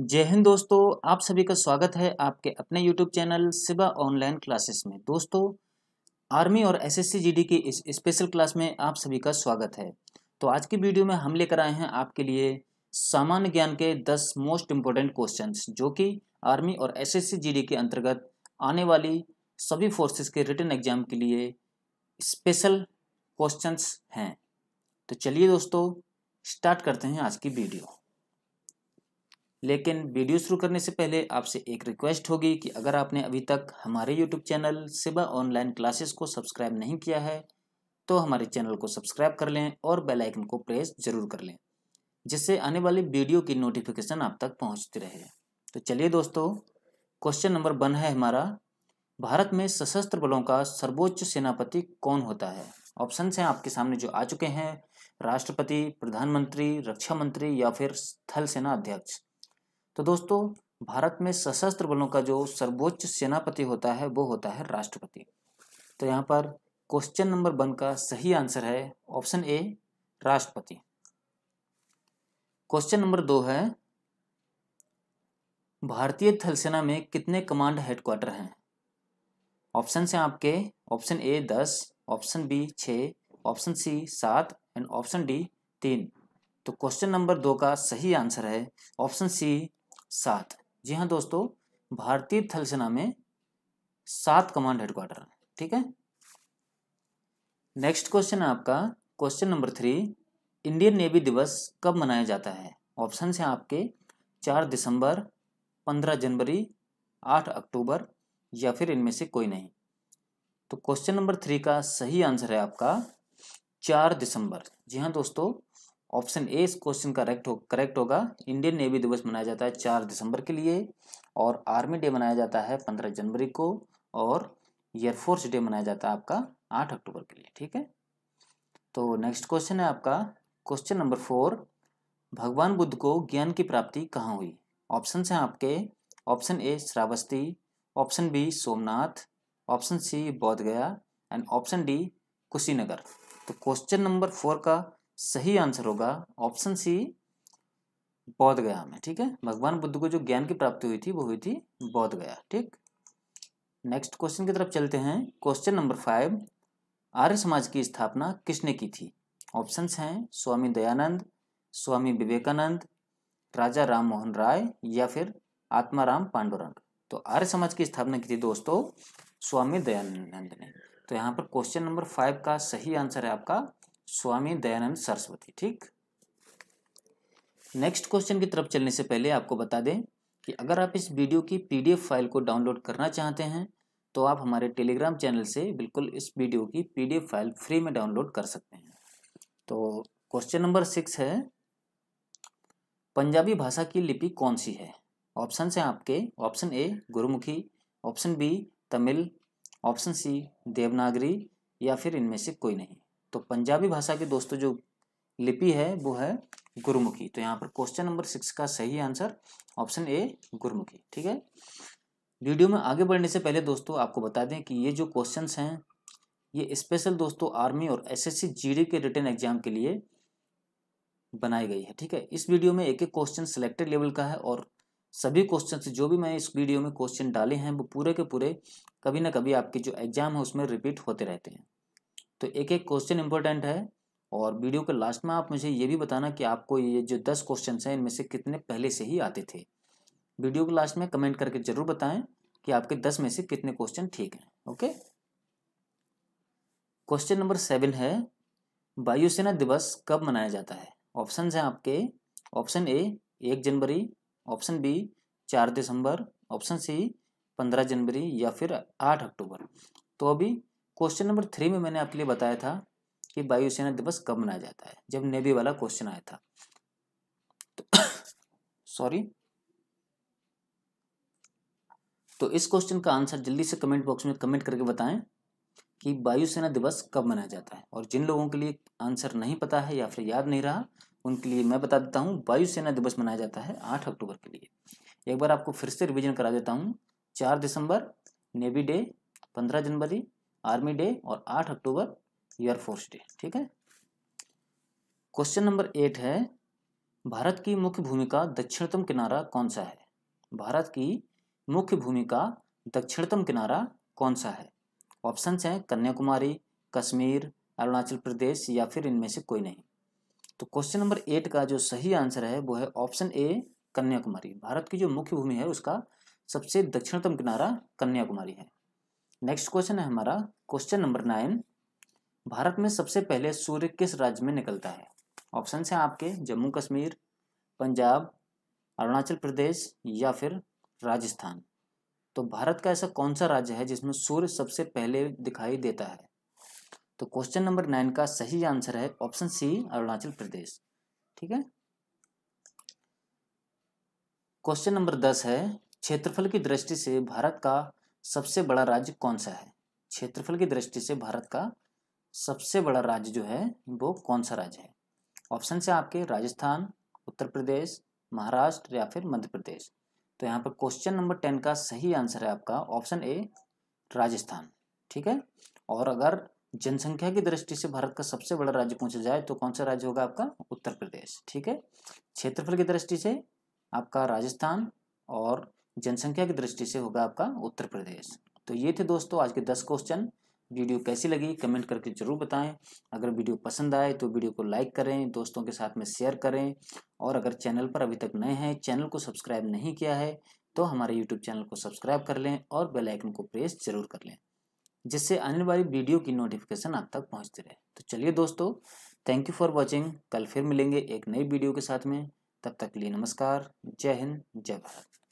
जय हिंद दोस्तों आप सभी का स्वागत है आपके अपने YouTube channel Siba online classes में दोस्तों आर्मी और जी डी की इस स्पेशल क्लास में आप सभी का स्वागत है तो आज की वीडियो में हम लेकर आए हैं आपके लिए सामान्य ज्ञान के 10 मोस्ट इम्पोर्टेंट क्वेश्चन जो कि आर्मी और जी डी के अंतर्गत आने वाली सभी फोर्सेस के रिटर्न एग्जाम के लिए स्पेशल क्वेश्चन हैं तो चलिए दोस्तों स्टार्ट करते हैं आज की वीडियो लेकिन वीडियो शुरू करने से पहले आपसे एक रिक्वेस्ट होगी कि अगर आपने अभी तक हमारे YouTube channel Siba online classes को सब्सक्राइब नहीं किया है तो हमारे चैनल को सब्सक्राइब कर लें और बेल आइकन को प्रेस जरूर कर लें जिससे आने वाली वीडियो की नोटिफिकेशन आप तक पहुंचती रहे तो चलिए दोस्तों क्वेश्चन नंबर वन है हमारा भारत में सशस्त्र बलों का सर्वोच्च सेनापति कौन होता है ऑप्शन हैं आपके सामने जो आ चुके हैं राष्ट्रपति प्रधानमंत्री रक्षा मंत्री या फिर स्थल सेना अध्यक्ष तो दोस्तों भारत में सशस्त्र बलों का जो सर्वोच्च सेनापति होता है वो होता है राष्ट्रपति तो यहाँ पर क्वेश्चन नंबर वन का सही आंसर है ऑप्शन ए राष्ट्रपति क्वेश्चन नंबर दो है भारतीय थल सेना में कितने कमांड हेडक्वार्टर हैं ऑप्शन हैं आपके ऑप्शन ए दस ऑप्शन बी छ ऑप्शन सी सात एंड ऑप्शन डी तीन तो क्वेश्चन नंबर दो का सही आंसर है ऑप्शन सी सात जी हाँ दोस्तों भारतीय थल सेना में सात कमांड हेडक्वार्टर ठीक है नेक्स्ट क्वेश्चन है आपका question number three Indian navy दिवस कब मनाया जाता है ऑप्शन है आपके चार दिसंबर पंद्रह जनवरी आठ अक्टूबर या फिर इनमें से कोई नहीं तो क्वेश्चन नंबर थ्री का सही आंसर है आपका चार दिसंबर जी हाँ दोस्तों ऑप्शन ए इस क्वेश्चन का करेक्ट हो करेक्ट होगा इंडियन नेवी दिवस मनाया जाता है चार दिसंबर के लिए और आर्मी डे मनाया जाता है पंद्रह जनवरी को और एयरफोर्स डे मनाया जाता है आपका आठ अक्टूबर के लिए ठीक है तो नेक्स्ट क्वेश्चन है आपका क्वेश्चन नंबर फोर भगवान बुद्ध को ज्ञान की प्राप्ति कहाँ हुई ऑप्शन हैं आपके option A Shravasti option B Somnath option C Bodhgaya and option D Kushinagar तो क्वेश्चन नंबर फोर का सही आंसर होगा ऑप्शन सी बौद्ध गया में ठीक है भगवान बुद्ध को जो ज्ञान की प्राप्ति हुई थी वो हुई थी बौद्ध गया ठीक नेक्स्ट क्वेश्चन की तरफ चलते हैं क्वेश्चन नंबर फाइव आर्य समाज की स्थापना किसने की थी ऑप्शंस हैं स्वामी दयानंद स्वामी विवेकानंद राजा राम मोहन राय या फिर आत्माराम पांडुरंग तो आर्य समाज की स्थापना की थी दोस्तों स्वामी दयानंद ने तो यहाँ पर क्वेश्चन नंबर फाइव का सही आंसर है आपका स्वामी दयानंद सरस्वती ठीक नेक्स्ट क्वेश्चन की तरफ चलने से पहले आपको बता दें कि अगर आप इस वीडियो की पीडीएफ फाइल को डाउनलोड करना चाहते हैं तो आप हमारे टेलीग्राम चैनल से बिल्कुल इस वीडियो की पीडीएफ फाइल फ्री में डाउनलोड कर सकते हैं तो क्वेश्चन नंबर सिक्स है पंजाबी भाषा की लिपि कौन सी है ऑप्शन हैं आपके option A Gurmukhi option B Tamil option C Devanagari या फिर इनमें से कोई नहीं तो पंजाबी भाषा के दोस्तों जो लिपि है वो है गुरुमुखी तो यहाँ पर क्वेश्चन नंबर सिक्स का सही आंसर ऑप्शन ए गुरुमुखी ठीक है वीडियो में आगे बढ़ने से पहले दोस्तों आपको बता दें कि ये जो क्वेश्चंस हैं ये स्पेशल दोस्तों आर्मी और एसएससी जीडी के रिटर्न एग्जाम के लिए बनाई गई है ठीक है इस वीडियो में एक एक क्वेश्चन सिलेक्टेड लेवल का है और सभी क्वेश्चन जो भी मैं इस वीडियो में क्वेश्चन डाले हैं वो पूरे के पूरे कभी ना कभी आपके जो एग्जाम है उसमें रिपीट होते रहते हैं तो एक एक क्वेश्चन इंपॉर्टेंट है और वीडियो के लास्ट में आप मुझे ये भी बताना कि आपको ये जो दस क्वेश्चन हैं इनमें से कितने पहले से ही आते थे वीडियो के लास्ट में कमेंट करके ज़रूर बताएं कि आपके दस में से कितने क्वेश्चन ठीक हैं ओके क्वेश्चन नंबर सेवन है वायुसेना दिवस कब मनाया जाता है ऑप्शन हैं आपके ऑप्शन ए एक जनवरी ऑप्शन बी चार दिसंबर ऑप्शन सी पंद्रह जनवरी या फिर आठ अक्टूबर तो अभी क्वेश्चन नंबर थ्री में मैंने आपके लिए बताया था कि वायुसेना दिवस कब मनाया जाता है जब नेवी वाला क्वेश्चन आया था तो सॉरी तो इस क्वेश्चन का आंसर जल्दी से कमेंट बॉक्स में कमेंट करके बताएं कि वायुसेना दिवस कब मनाया जाता है और जिन लोगों के लिए आंसर नहीं पता है या फिर याद नहीं रहा उनके लिए मैं बता देता हूँ वायुसेना दिवस मनाया जाता है आठ अक्टूबर के लिए एक बार आपको फिर से रिविजन करा देता हूँ चार दिसंबर नेवी डे पंद्रह जनवरी आर्मी डे और आठ अक्टूबर एयरफोर्स डे ठीक है क्वेश्चन नंबर एट है भारत की मुख्य भूमिका दक्षिणतम किनारा कौन सा है भारत की मुख्य भूमिका दक्षिणतम किनारा कौन सा है ऑप्शन हैं कन्याकुमारी कश्मीर अरुणाचल प्रदेश या फिर इनमें से कोई नहीं तो क्वेश्चन नंबर एट का जो सही आंसर है वो है ऑप्शन ए कन्याकुमारी भारत की जो मुख्य भूमि है उसका सबसे दक्षिणतम किनारा कन्याकुमारी है नेक्स्ट क्वेश्चन है हमारा क्वेश्चन नंबर नाइन भारत में सबसे पहले सूर्य किस राज्य में निकलता है ऑप्शन हैं आपके जम्मू कश्मीर पंजाब अरुणाचल प्रदेश या फिर राजस्थान तो भारत का ऐसा कौन सा राज्य है जिसमें सूर्य सबसे पहले दिखाई देता है तो क्वेश्चन नंबर नाइन का सही आंसर है ऑप्शन सी अरुणाचल प्रदेश ठीक है क्वेश्चन नंबर दस है क्षेत्रफल की दृष्टि से भारत का सबसे बड़ा राज्य कौन सा है क्षेत्रफल की दृष्टि से भारत का सबसे बड़ा राज्य जो है वो कौन सा राज्य है ऑप्शन से आपके राजस्थान उत्तर प्रदेश महाराष्ट्र या फिर मध्य प्रदेश तो यहाँ पर क्वेश्चन नंबर टेन का सही आंसर है आपका ऑप्शन ए राजस्थान ठीक है और अगर जनसंख्या की दृष्टि से भारत का सबसे बड़ा राज्य पूछा जाए तो कौन सा राज्य होगा आपका उत्तर प्रदेश ठीक है क्षेत्रफल की दृष्टि से आपका राजस्थान और जनसंख्या की दृष्टि से होगा आपका उत्तर प्रदेश तो ये थे दोस्तों आज के दस क्वेश्चन वीडियो कैसी लगी कमेंट करके ज़रूर बताएं अगर वीडियो पसंद आए तो वीडियो को लाइक करें दोस्तों के साथ में शेयर करें और अगर चैनल पर अभी तक नए हैं चैनल को सब्सक्राइब नहीं किया है तो हमारे यूट्यूब चैनल को सब्सक्राइब कर लें और बेल आइकन को प्रेस जरूर कर लें जिससे आने वाली वीडियो की नोटिफिकेशन आप तक पहुँचती रहे तो चलिए दोस्तों थैंक यू फॉर वॉचिंग कल फिर मिलेंगे एक नई वीडियो के साथ में तब तक के लिए नमस्कार जय हिंद जय भारत